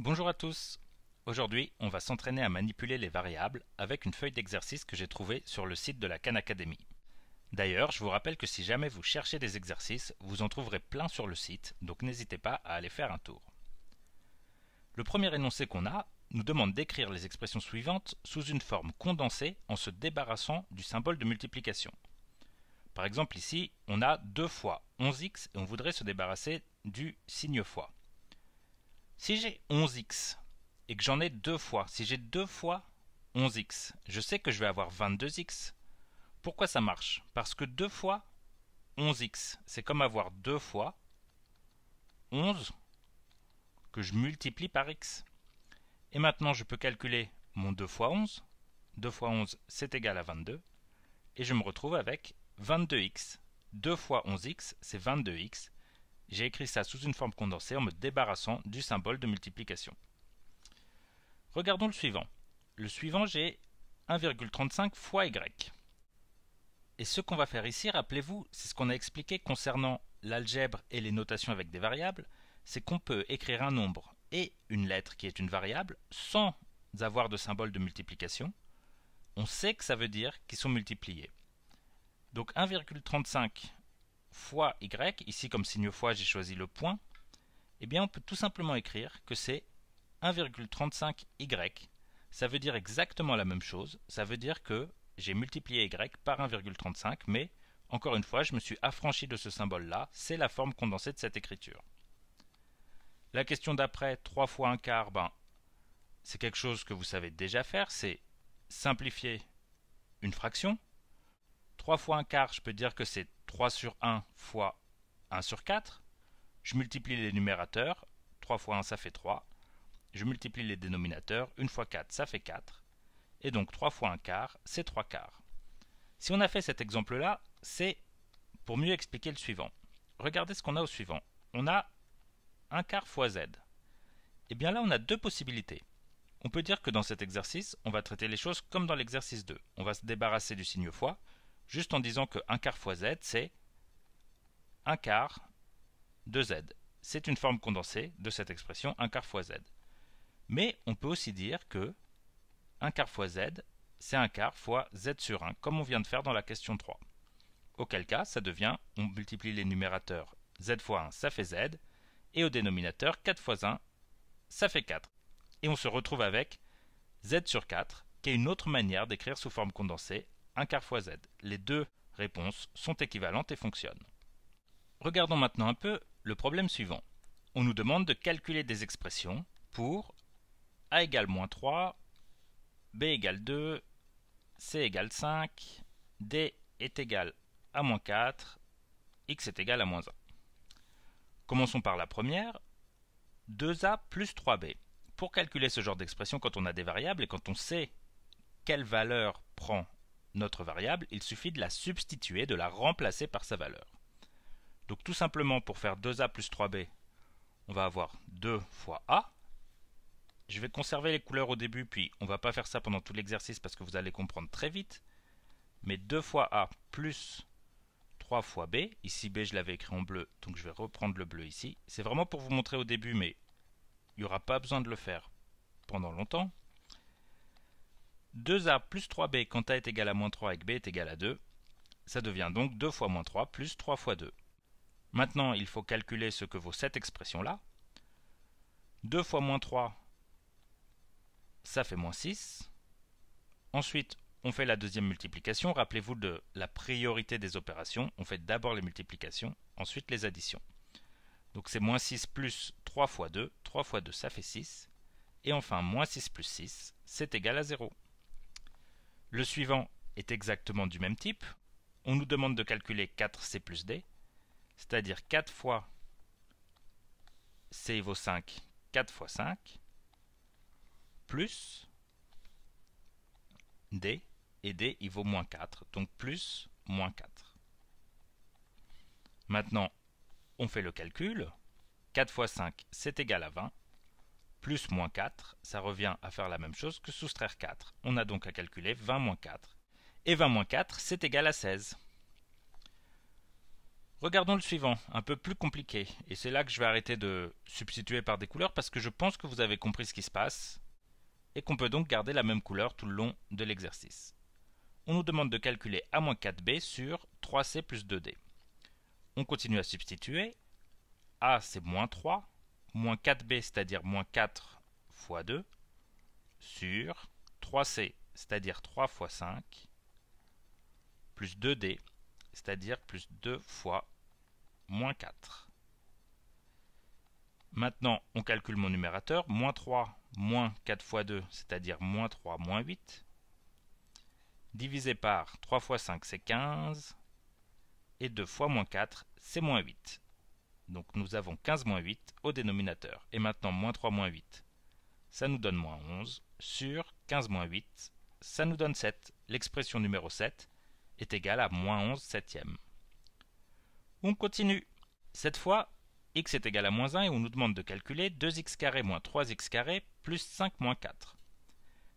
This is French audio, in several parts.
Bonjour à tous Aujourd'hui, on va s'entraîner à manipuler les variables avec une feuille d'exercice que j'ai trouvée sur le site de la Khan Academy. D'ailleurs, je vous rappelle que si jamais vous cherchez des exercices, vous en trouverez plein sur le site, donc n'hésitez pas à aller faire un tour. Le premier énoncé qu'on a nous demande d'écrire les expressions suivantes sous une forme condensée en se débarrassant du symbole de multiplication. Par exemple ici, on a 2 fois 11x et on voudrait se débarrasser du signe fois. Si j'ai 11x et que j'en ai deux fois, si j'ai deux fois 11x, je sais que je vais avoir 22x. Pourquoi ça marche Parce que deux fois 11x, c'est comme avoir deux fois 11 que je multiplie par x. Et maintenant, je peux calculer mon 2 fois 11. 2 fois 11, c'est égal à 22. Et je me retrouve avec 22x. 2 fois 11x, c'est 22x. J'ai écrit ça sous une forme condensée en me débarrassant du symbole de multiplication. Regardons le suivant. Le suivant, j'ai 1,35 fois y. Et ce qu'on va faire ici, rappelez-vous, c'est ce qu'on a expliqué concernant l'algèbre et les notations avec des variables, c'est qu'on peut écrire un nombre et une lettre qui est une variable sans avoir de symbole de multiplication. On sait que ça veut dire qu'ils sont multipliés. Donc 1,35 fois y, ici comme signe fois j'ai choisi le point, eh bien on peut tout simplement écrire que c'est 1,35y. Ça veut dire exactement la même chose, ça veut dire que j'ai multiplié y par 1,35, mais encore une fois, je me suis affranchi de ce symbole-là, c'est la forme condensée de cette écriture. La question d'après, 3 fois 1 quart, ben, c'est quelque chose que vous savez déjà faire, c'est simplifier une fraction. 3 fois 1 quart, je peux dire que c'est 3 sur 1 fois 1 sur 4. Je multiplie les numérateurs. 3 fois 1, ça fait 3. Je multiplie les dénominateurs. 1 fois 4, ça fait 4. Et donc 3 fois 1 quart, c'est 3 quarts. Si on a fait cet exemple-là, c'est pour mieux expliquer le suivant. Regardez ce qu'on a au suivant. On a 1 quart fois z. Et eh bien là, on a deux possibilités. On peut dire que dans cet exercice, on va traiter les choses comme dans l'exercice 2. On va se débarrasser du signe fois juste en disant que 1 quart fois z, c'est 1 quart de z. C'est une forme condensée de cette expression 1 quart fois z. Mais on peut aussi dire que 1 quart fois z, c'est 1 quart fois z sur 1, comme on vient de faire dans la question 3. Auquel cas, ça devient, on multiplie les numérateurs z fois 1, ça fait z, et au dénominateur 4 fois 1, ça fait 4. Et on se retrouve avec z sur 4, qui est une autre manière d'écrire sous forme condensée 1 quart fois z. Les deux réponses sont équivalentes et fonctionnent. Regardons maintenant un peu le problème suivant. On nous demande de calculer des expressions pour a égale moins 3, b égale 2, c égale 5, d est égal à moins 4, x est égal à moins 1. Commençons par la première, 2a plus 3b. Pour calculer ce genre d'expression quand on a des variables et quand on sait quelle valeur prend notre variable, il suffit de la substituer, de la remplacer par sa valeur. Donc tout simplement pour faire 2a plus 3b, on va avoir 2 fois a. Je vais conserver les couleurs au début, puis on ne va pas faire ça pendant tout l'exercice parce que vous allez comprendre très vite. Mais 2 fois a plus 3 fois b, ici b je l'avais écrit en bleu, donc je vais reprendre le bleu ici. C'est vraiment pour vous montrer au début, mais il n'y aura pas besoin de le faire pendant longtemps. 2a plus 3b quand a est égal à moins 3 et que b est égal à 2, ça devient donc 2 fois moins 3 plus 3 fois 2. Maintenant, il faut calculer ce que vaut cette expression-là. 2 fois moins 3, ça fait moins 6. Ensuite, on fait la deuxième multiplication. Rappelez-vous de la priorité des opérations. On fait d'abord les multiplications, ensuite les additions. Donc c'est moins 6 plus 3 fois 2. 3 fois 2, ça fait 6. Et enfin, moins 6 plus 6, c'est égal à 0. Le suivant est exactement du même type. On nous demande de calculer 4c plus d, c'est-à-dire 4 fois c vaut 5, 4 fois 5, plus d, et d il vaut moins 4, donc plus moins 4. Maintenant, on fait le calcul. 4 fois 5, c'est égal à 20 plus moins 4, ça revient à faire la même chose que soustraire 4. On a donc à calculer 20 moins 4. Et 20 moins 4, c'est égal à 16. Regardons le suivant, un peu plus compliqué. Et c'est là que je vais arrêter de substituer par des couleurs parce que je pense que vous avez compris ce qui se passe et qu'on peut donc garder la même couleur tout le long de l'exercice. On nous demande de calculer A-4B moins sur 3C plus 2D. On continue à substituer. A c'est moins 3, moins 4b, c'est-à-dire moins 4 fois 2, sur 3c, c'est-à-dire 3 fois 5, plus 2d, c'est-à-dire plus 2 fois moins 4. Maintenant, on calcule mon numérateur. Moins 3, moins 4 fois 2, c'est-à-dire moins 3, moins 8, divisé par 3 fois 5, c'est 15, et 2 fois moins 4, c'est moins 8. Donc nous avons 15 moins 8 au dénominateur. Et maintenant, moins 3 moins 8, ça nous donne moins 11 sur 15 moins 8, ça nous donne 7. L'expression numéro 7 est égale à moins 11 septième. On continue. Cette fois, x est égal à moins 1 et on nous demande de calculer 2x carré moins 3x carré plus 5 moins 4.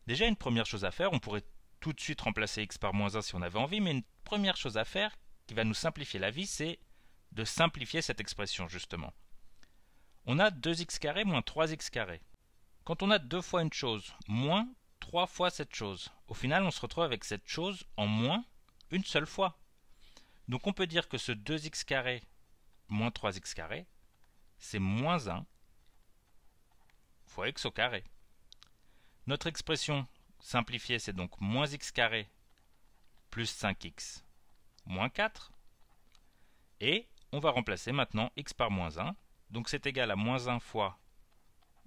Déjà, une première chose à faire, on pourrait tout de suite remplacer x par moins 1 si on avait envie, mais une première chose à faire qui va nous simplifier la vie, c'est de simplifier cette expression justement. On a 2x carré moins 3x carré. Quand on a deux fois une chose moins trois fois cette chose, au final on se retrouve avec cette chose en moins une seule fois. Donc on peut dire que ce 2x carré moins 3x carré, c'est moins 1 fois x au carré. Notre expression simplifiée, c'est donc moins x carré plus 5x moins 4. Et on va remplacer maintenant x par moins 1. Donc c'est égal à moins 1 fois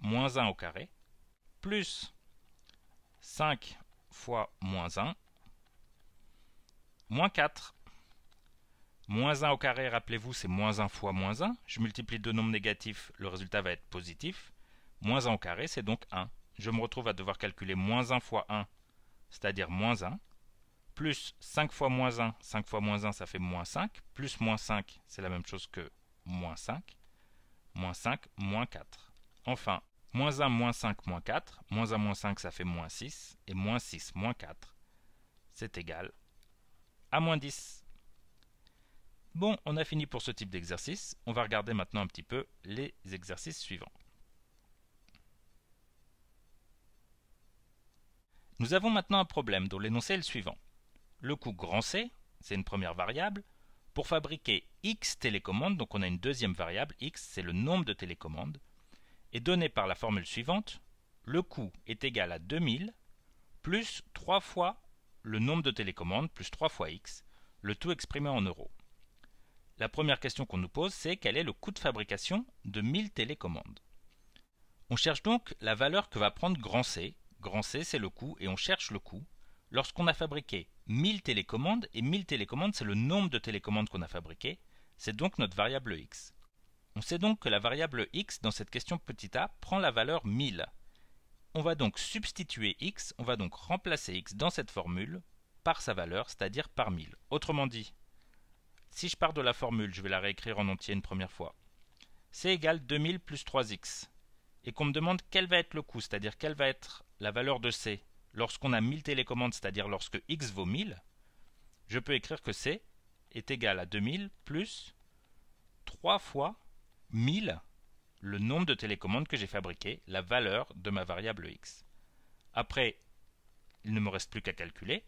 moins 1 au carré, plus 5 fois moins 1, moins 4. Moins 1 au carré, rappelez-vous, c'est moins 1 fois moins 1. Je multiplie deux nombres négatifs, le résultat va être positif. Moins 1 au carré, c'est donc 1. Je me retrouve à devoir calculer moins 1 fois 1, c'est-à-dire moins 1 plus 5 fois moins 1, 5 fois moins 1 ça fait moins 5, plus moins 5 c'est la même chose que moins 5, moins 5, moins 4. Enfin, moins 1, moins 5, moins 4, moins 1, moins 5 ça fait moins 6, et moins 6, moins 4, c'est égal à moins 10. Bon, on a fini pour ce type d'exercice, on va regarder maintenant un petit peu les exercices suivants. Nous avons maintenant un problème dont l'énoncé est le suivant le coût grand C, c'est une première variable, pour fabriquer x télécommandes, donc on a une deuxième variable, x c'est le nombre de télécommandes, est donné par la formule suivante, le coût est égal à 2000 plus 3 fois le nombre de télécommandes plus 3 fois x, le tout exprimé en euros. La première question qu'on nous pose, c'est quel est le coût de fabrication de 1000 télécommandes On cherche donc la valeur que va prendre grand C. Grand C, c'est le coût, et on cherche le coût Lorsqu'on a fabriqué 1000 télécommandes, et 1000 télécommandes c'est le nombre de télécommandes qu'on a fabriquées, c'est donc notre variable x. On sait donc que la variable x dans cette question petit a prend la valeur 1000. On va donc substituer x, on va donc remplacer x dans cette formule par sa valeur, c'est-à-dire par 1000. Autrement dit, si je pars de la formule, je vais la réécrire en entier une première fois. C'est égal 2000 plus 3x. Et qu'on me demande quel va être le coût, c'est-à-dire quelle va être la valeur de c lorsqu'on a 1000 télécommandes, c'est-à-dire lorsque x vaut 1000, je peux écrire que C est égal à 2000 plus 3 fois 1000, le nombre de télécommandes que j'ai fabriquées, la valeur de ma variable x. Après, il ne me reste plus qu'à calculer.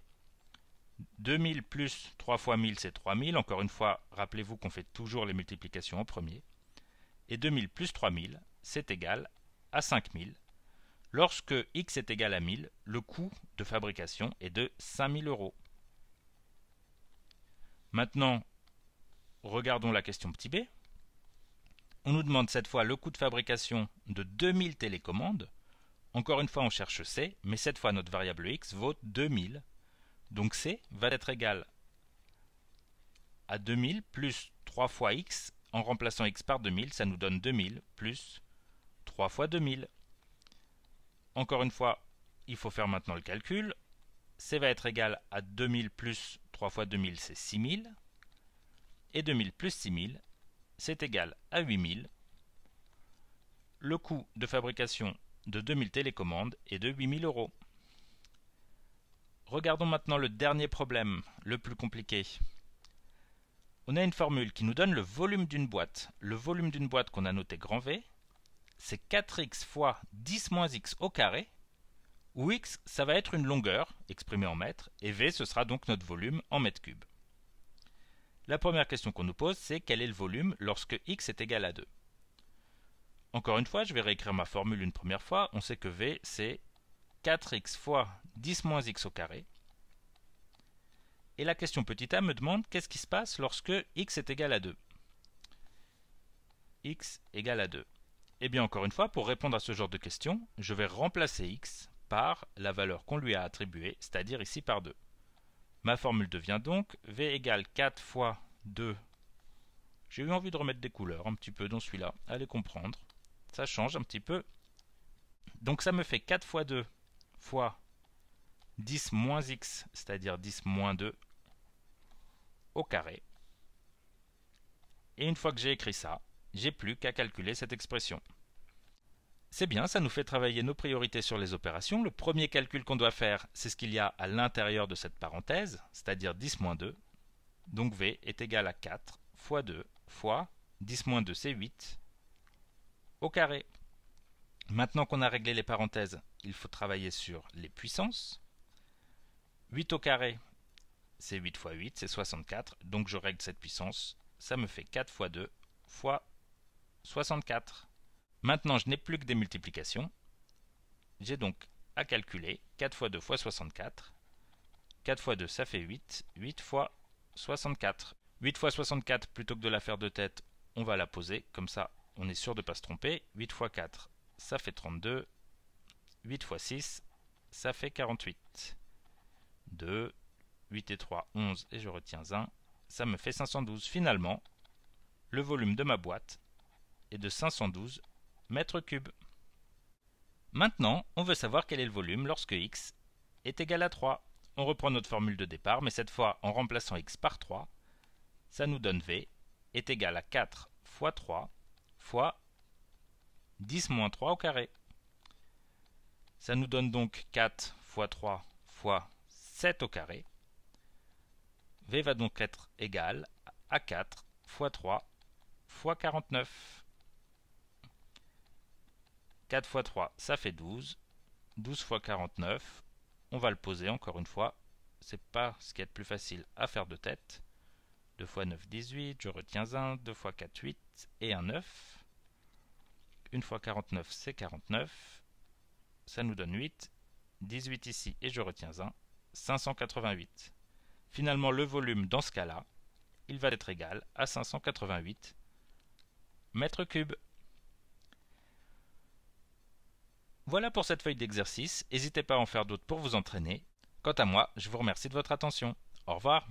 2000 plus 3 fois 1000, c'est 3000. Encore une fois, rappelez-vous qu'on fait toujours les multiplications en premier. Et 2000 plus 3000, c'est égal à 5000 Lorsque x est égal à 1000, le coût de fabrication est de 5000 euros. Maintenant, regardons la question petit b. On nous demande cette fois le coût de fabrication de 2000 télécommandes. Encore une fois, on cherche C, mais cette fois notre variable x vaut 2000. Donc C va être égal à 2000 plus 3 fois x. En remplaçant x par 2000, ça nous donne 2000 plus 3 fois 2000. Encore une fois, il faut faire maintenant le calcul. C va être égal à 2000 plus 3 fois 2000, c'est 6000. Et 2000 plus 6000, c'est égal à 8000. Le coût de fabrication de 2000 télécommandes est de 8000 euros. Regardons maintenant le dernier problème, le plus compliqué. On a une formule qui nous donne le volume d'une boîte. Le volume d'une boîte qu'on a noté grand V c'est 4x fois 10 moins x au carré, où x, ça va être une longueur, exprimée en mètres, et v, ce sera donc notre volume en mètres cubes. La première question qu'on nous pose, c'est quel est le volume lorsque x est égal à 2 Encore une fois, je vais réécrire ma formule une première fois. On sait que v, c'est 4x fois 10 moins x au carré. Et la question petit a me demande qu'est-ce qui se passe lorsque x est égal à 2 x égal à 2. Eh bien encore une fois, pour répondre à ce genre de question, je vais remplacer x par la valeur qu'on lui a attribuée, c'est-à-dire ici par 2. Ma formule devient donc v égale 4 fois 2. J'ai eu envie de remettre des couleurs un petit peu dans celui-là, allez comprendre. Ça change un petit peu. Donc ça me fait 4 fois 2 fois 10 moins x, c'est-à-dire 10 moins 2 au carré. Et une fois que j'ai écrit ça, j'ai plus qu'à calculer cette expression. C'est bien, ça nous fait travailler nos priorités sur les opérations. Le premier calcul qu'on doit faire, c'est ce qu'il y a à l'intérieur de cette parenthèse, c'est-à-dire 10 moins 2. Donc V est égal à 4 fois 2 fois 10 moins 2, c'est 8 au carré. Maintenant qu'on a réglé les parenthèses, il faut travailler sur les puissances. 8 au carré, c'est 8 fois 8, c'est 64. Donc je règle cette puissance. Ça me fait 4 fois 2 fois 64. Maintenant, je n'ai plus que des multiplications. J'ai donc à calculer 4 x 2 fois 64. 4 x 2, ça fait 8. 8 x 64. 8 x 64, plutôt que de la faire de tête, on va la poser. Comme ça, on est sûr de ne pas se tromper. 8 x 4, ça fait 32. 8 x 6, ça fait 48. 2, 8 et 3, 11, et je retiens 1. Ça me fait 512. Finalement, le volume de ma boîte et de 512 mètres cubes. Maintenant, on veut savoir quel est le volume lorsque x est égal à 3. On reprend notre formule de départ, mais cette fois en remplaçant x par 3, ça nous donne v est égal à 4 fois 3 fois 10 moins 3 au carré. Ça nous donne donc 4 fois 3 fois 7 au carré. v va donc être égal à 4 fois 3 fois 49. 4 x 3, ça fait 12. 12 x 49, on va le poser encore une fois. C'est pas ce qui est le plus facile à faire de tête. 2 x 9, 18, je retiens 1. 2 x 4, 8 et un 9. 1 x 49, c'est 49. Ça nous donne 8. 18 ici et je retiens 1. 588. Finalement, le volume dans ce cas-là, il va être égal à 588 mètres cubes. Voilà pour cette feuille d'exercice, n'hésitez pas à en faire d'autres pour vous entraîner. Quant à moi, je vous remercie de votre attention. Au revoir